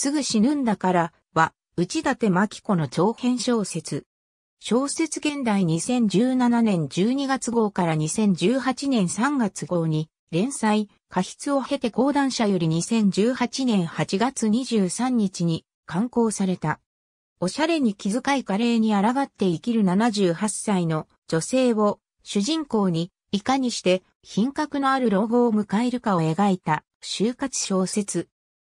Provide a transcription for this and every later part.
すぐ死ぬんだからは、内立真紀子の長編小説。小説現代2017年12月号から2018年3月号に連載、過失を経て講談社より2018年8月23日に刊行された。おしゃれに気遣い華麗に抗って生きる78歳の女性を主人公にいかにして品格のある老後を迎えるかを描いた就活小説。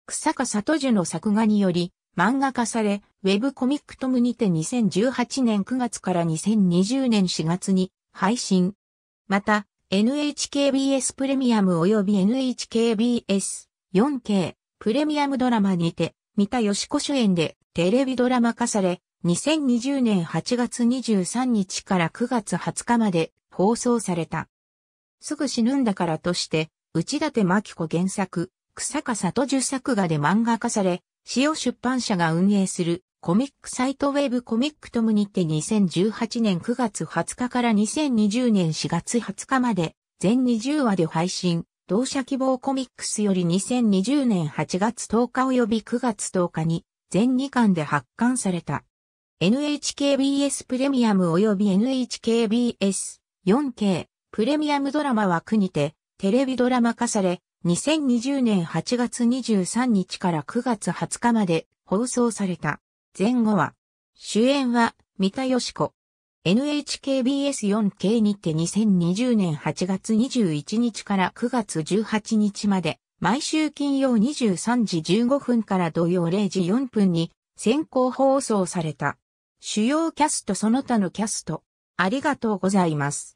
草加里樹の作画により、漫画化され、ウェブコミックトムにて2018年9月から2020年4月に配信。また、NHKBS プレミアム及び NHKBS4K プレミアムドラマにて、三田よし子主演でテレビドラマ化され、2020年8月23日から9月20日まで放送された。すぐ死ぬんだからとして、内立真紀子原作、草加里樹作画で漫画化され、塩出版社が運営するコミックサイトウェブコミックトムにて2018年9月20日から2020年4月20日まで全20話で配信、同社希望コミックスより2020年8月10日及び9月10日に全2巻で発刊された。NHKBS プレミアム及び NHKBS 4K プレミアムドラマ枠にてテレビドラマ化され、2020年8月23日から9月20日まで放送された。前後は、主演は、三田よし子。NHKBS4K にて2020年8月21日から9月18日まで、毎週金曜23時15分から土曜0時4分に先行放送された。主要キャストその他のキャスト、ありがとうございます。